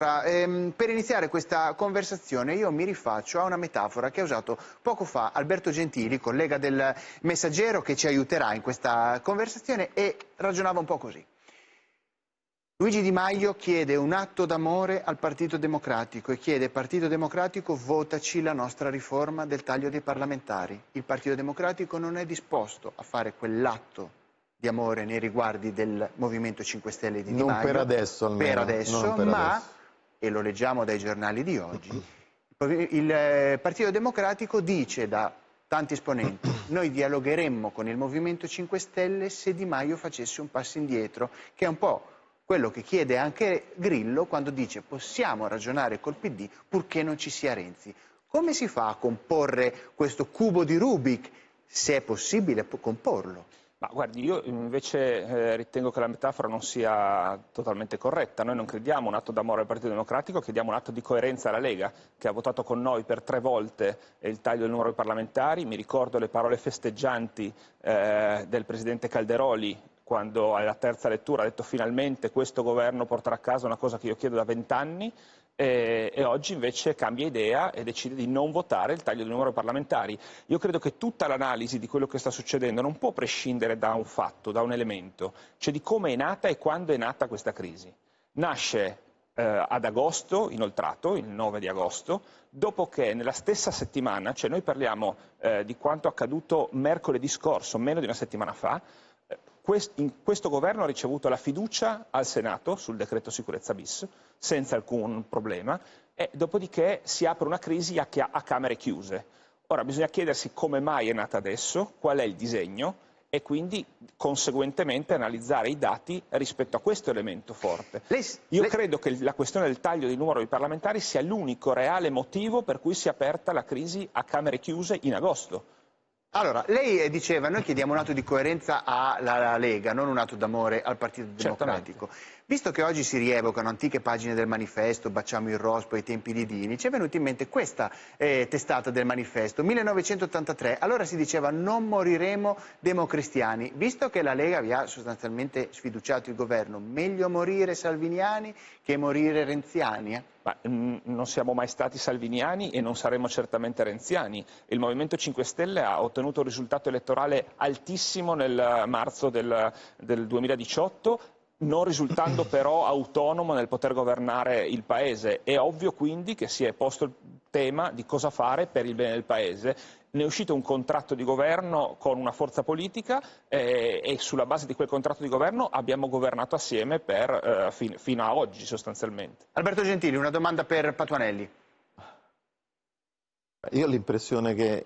Ehm, per iniziare questa conversazione io mi rifaccio a una metafora che ha usato poco fa Alberto Gentili, collega del Messaggero che ci aiuterà in questa conversazione e ragionava un po' così. Luigi Di Maio chiede un atto d'amore al Partito Democratico e chiede Partito Democratico votaci la nostra riforma del taglio dei parlamentari. Il Partito Democratico non è disposto a fare quell'atto di amore nei riguardi del Movimento 5 Stelle di non Di Maio. Per adesso, almeno, per adesso, non per adesso, e lo leggiamo dai giornali di oggi, il eh, Partito Democratico dice da tanti esponenti noi dialogheremmo con il Movimento 5 Stelle se Di Maio facesse un passo indietro, che è un po' quello che chiede anche Grillo quando dice possiamo ragionare col PD purché non ci sia Renzi. Come si fa a comporre questo cubo di Rubik, se è possibile comporlo? Ma guardi, io invece eh, ritengo che la metafora non sia totalmente corretta. Noi non crediamo un atto d'amore al Partito Democratico, crediamo un atto di coerenza alla Lega, che ha votato con noi per tre volte il taglio del numero dei parlamentari. Mi ricordo le parole festeggianti eh, del Presidente Calderoli quando alla terza lettura ha detto finalmente questo governo porterà a casa una cosa che io chiedo da vent'anni e, e oggi invece cambia idea e decide di non votare il taglio del numero parlamentari. Io credo che tutta l'analisi di quello che sta succedendo non può prescindere da un fatto, da un elemento, cioè di come è nata e quando è nata questa crisi. Nasce eh, ad agosto, inoltrato, il 9 di agosto, dopo che nella stessa settimana, cioè noi parliamo eh, di quanto accaduto mercoledì scorso, meno di una settimana fa, questo governo ha ricevuto la fiducia al Senato sul decreto sicurezza bis, senza alcun problema, e dopodiché si apre una crisi a, a camere chiuse. Ora bisogna chiedersi come mai è nata adesso, qual è il disegno e quindi conseguentemente analizzare i dati rispetto a questo elemento forte. Io credo che la questione del taglio del numero di parlamentari sia l'unico reale motivo per cui si è aperta la crisi a camere chiuse in agosto allora, lei eh, diceva, noi chiediamo un atto di coerenza alla Lega, non un atto d'amore al Partito Certamente. Democratico. Visto che oggi si rievocano antiche pagine del manifesto, baciamo il Rospo ai tempi di Dini, ci è venuta in mente questa eh, testata del manifesto, 1983. Allora si diceva non moriremo democristiani. Visto che la Lega vi ha sostanzialmente sfiduciato il governo, meglio morire salviniani che morire renziani? Eh? Ma, mm, non siamo mai stati salviniani e non saremo certamente renziani. Il Movimento 5 Stelle ha ottenuto un risultato elettorale altissimo nel marzo del, del 2018 non risultando però autonomo nel poter governare il Paese. È ovvio quindi che si è posto il tema di cosa fare per il bene del Paese. Ne è uscito un contratto di governo con una forza politica eh, e sulla base di quel contratto di governo abbiamo governato assieme per, eh, fin, fino a oggi sostanzialmente. Alberto Gentili, una domanda per Patuanelli. Io ho l'impressione che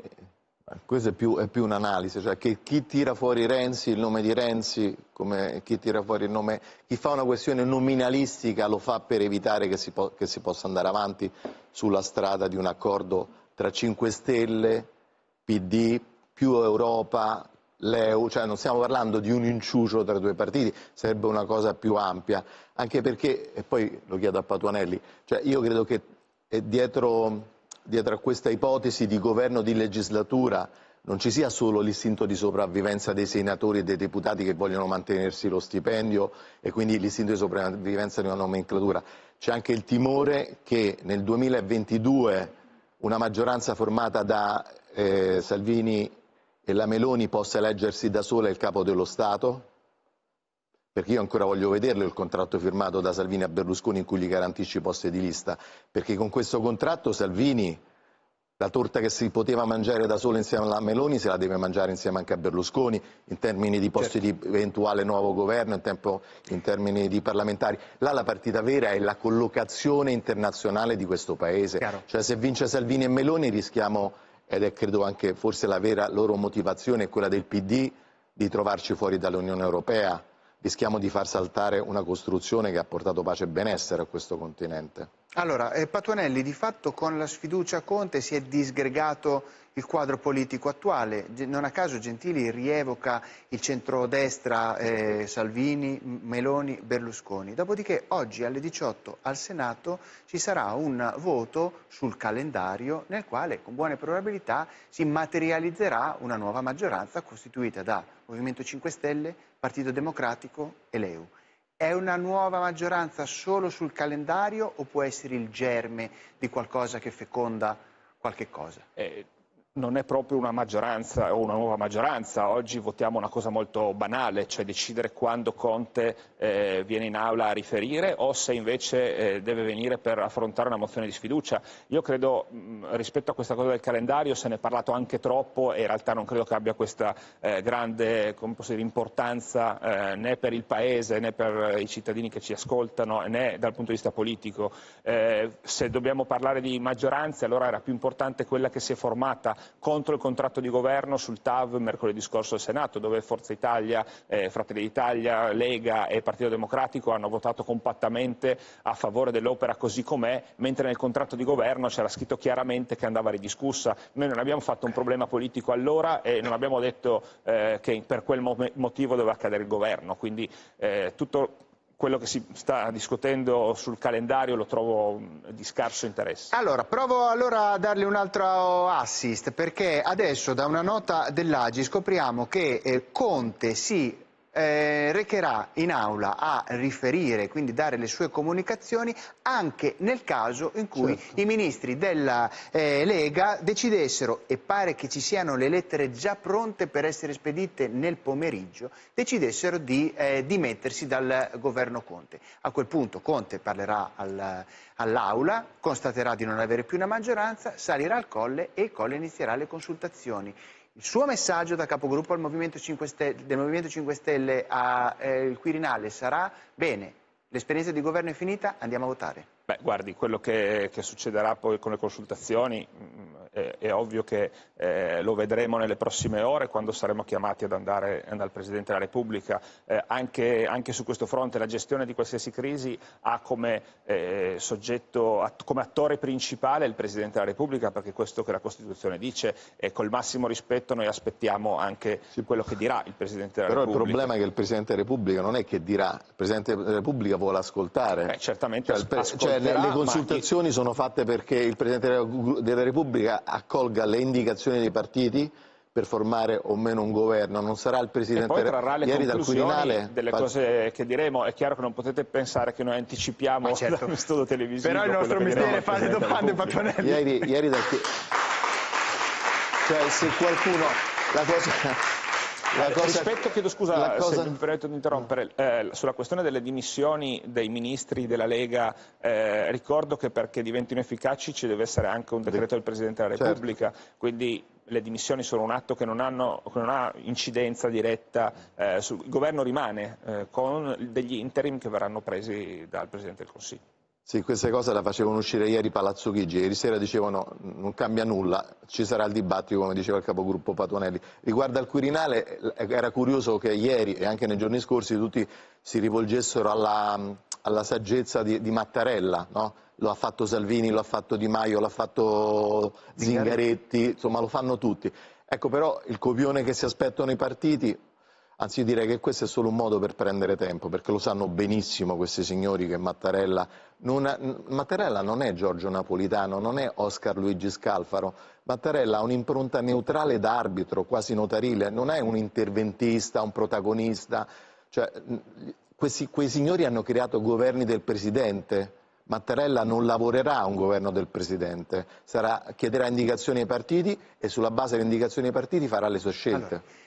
questa è più, più un'analisi, cioè che chi tira fuori Renzi, il nome di Renzi, come chi tira fuori il nome, chi fa una questione nominalistica lo fa per evitare che si, po- che si possa andare avanti sulla strada di un accordo tra 5 Stelle, PD, più Europa, l'EU, cioè non stiamo parlando di un inciucio tra due partiti, sarebbe una cosa più ampia, anche perché, e poi lo chiedo a Patuanelli, cioè io credo che eh, dietro dietro a questa ipotesi di governo di legislatura non ci sia solo l'istinto di sopravvivenza dei senatori e dei deputati che vogliono mantenersi lo stipendio e quindi l'istinto di sopravvivenza di una nomenclatura, c'è anche il timore che nel 2022 una maggioranza formata da eh, Salvini e la Meloni possa eleggersi da sola il capo dello Stato? perché io ancora voglio vederlo il contratto firmato da Salvini a Berlusconi in cui gli garantisce i posti di lista, perché con questo contratto Salvini la torta che si poteva mangiare da solo insieme alla Meloni se la deve mangiare insieme anche a Berlusconi in termini di posti certo. di eventuale nuovo governo, in, tempo, in termini di parlamentari. Là la partita vera è la collocazione internazionale di questo Paese. Chiaro. Cioè se vince Salvini e Meloni rischiamo, ed è credo anche forse la vera loro motivazione, quella del PD, di trovarci fuori dall'Unione Europea rischiamo di far saltare una costruzione che ha portato pace e benessere a questo continente. Allora, eh, Patuanelli di fatto con la sfiducia a Conte si è disgregato il quadro politico attuale. Non a caso Gentili rievoca il centrodestra eh, Salvini, Meloni, Berlusconi. Dopodiché oggi alle 18 al Senato ci sarà un voto sul calendario nel quale con buone probabilità si materializzerà una nuova maggioranza costituita da Movimento 5 Stelle, Partito Democratico e Leu. È una nuova maggioranza solo sul calendario o può essere il germe di qualcosa che feconda qualche cosa? Eh, non è proprio una maggioranza o una nuova maggioranza, oggi votiamo una cosa molto banale, cioè decidere quando Conte eh, viene in aula a riferire o se invece eh, deve venire per affrontare una mozione di sfiducia. Io credo mh, mm, rispetto a questa cosa del calendario se ne è parlato anche troppo e in realtà non credo che abbia questa eh, grande dire, importanza eh, né per il Paese né per eh, i cittadini che ci ascoltano né dal punto di vista politico. Eh, se dobbiamo parlare di maggioranze allora era più importante quella che si è formata contro il contratto di governo sul TAV mercoledì scorso al Senato, dove Forza Italia, eh, Fratelli d'Italia, Lega e Partito Democratico hanno votato compattamente a favore dell'opera così com'è, mentre nel contratto di governo c'era scritto chiaramente che andava ridiscussa. Noi non abbiamo fatto un problema politico allora e non abbiamo detto eh, che per quel motivo doveva cadere il governo. Quindi, eh, tutto quello che si sta discutendo sul calendario lo trovo mm, di scarso interesse. Allora, provo allora a darle un altro assist, perché adesso da una nota dell'Agi scopriamo che eh, Conte si eh, recherà in aula a riferire, quindi dare le sue comunicazioni, anche nel caso in cui certo. i ministri della eh, Lega decidessero, e pare che ci siano le lettere già pronte per essere spedite nel pomeriggio, decidessero di eh, dimettersi dal governo Conte. A quel punto Conte parlerà al, all'aula, constaterà di non avere più una maggioranza, salirà al colle e il colle inizierà le consultazioni. Il suo messaggio da capogruppo Movimento Stelle, del Movimento 5 Stelle al eh, Quirinale sarà bene, l'esperienza di governo è finita, andiamo a votare. Beh, guardi, quello che, che succederà poi con le consultazioni mm, eh, è ovvio che eh, lo vedremo nelle prossime ore quando saremo chiamati ad andare dal Presidente della Repubblica. Eh, anche, anche, su questo fronte la gestione di qualsiasi crisi ha come, eh, soggetto, att come attore principale il Presidente della Repubblica perché è questo che la Costituzione dice e col massimo rispetto noi aspettiamo anche quello che dirà il Presidente della Però Repubblica. Però il problema è che il Presidente della Repubblica non è che dirà, il Presidente della Repubblica vuole ascoltare. Beh, certamente cioè, cioè, le, le consultazioni ma... sono fatte perché il Presidente della Repubblica accolga le indicazioni dei partiti per formare o meno un governo, non sarà il Presidente e poi trarrà le ieri dal Quirinale. delle cose che diremo, è chiaro che non potete pensare che noi anticipiamo Ma certo. dallo studio televisivo. Però il nostro mestiere è fare domande, Patonelli. Ieri, ieri dal... Cioè, se qualcuno... La cosa... Eh, cosa... Rispetto, chiedo scusa cosa... se mi permetto di interrompere, eh, sulla questione delle dimissioni dei ministri della Lega, eh, ricordo che perché diventino efficaci ci deve essere anche un decreto del Presidente della certo. Repubblica, certo. quindi le dimissioni sono un atto che non, hanno, che non ha incidenza diretta, eh, sul... il governo rimane eh, con degli interim che verranno presi dal Presidente del Consiglio. Sì, queste cose la facevano uscire ieri Palazzo Chigi, ieri sera dicevano non cambia nulla, ci sarà il dibattito come diceva il capogruppo Patuanelli. Riguardo al Quirinale eh, era curioso che ieri e anche nei giorni scorsi tutti si rivolgessero alla, alla saggezza di, di Mattarella, no? lo ha fatto Salvini, lo ha fatto Di Maio, lo ha fatto Zingaretti, insomma lo fanno tutti. Ecco però il copione che si aspettano i partiti Anzi, io direi che questo è solo un modo per prendere tempo, perché lo sanno benissimo questi signori che Mattarella non, Mattarella non è Giorgio Napolitano, non è Oscar Luigi Scalfaro. Mattarella ha un'impronta neutrale d'arbitro, quasi notarile, non è un interventista, un protagonista. Cioè, questi, quei signori hanno creato governi del presidente. Mattarella non lavorerà a un governo del presidente, Sarà, chiederà indicazioni ai partiti e sulla base delle indicazioni ai partiti farà le sue scelte. Allora.